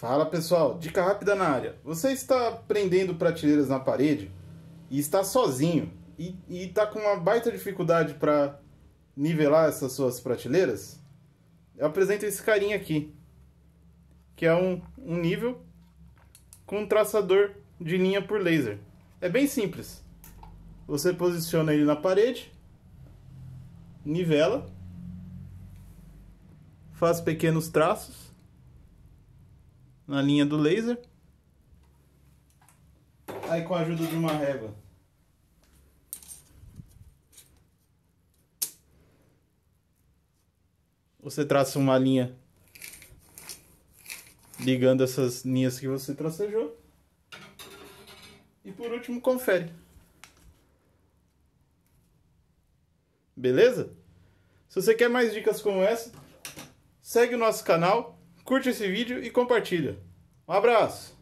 Fala pessoal, dica rápida na área. Você está prendendo prateleiras na parede e está sozinho e está com uma baita dificuldade para nivelar essas suas prateleiras? Eu apresento esse carinha aqui, que é um, um nível com um traçador de linha por laser. É bem simples. Você posiciona ele na parede, nivela, faz pequenos traços na linha do laser. Aí com a ajuda de uma régua. Você traça uma linha ligando essas linhas que você tracejou. E por último, confere. Beleza? Se você quer mais dicas como essa, segue o nosso canal curte esse vídeo e compartilha. Um abraço!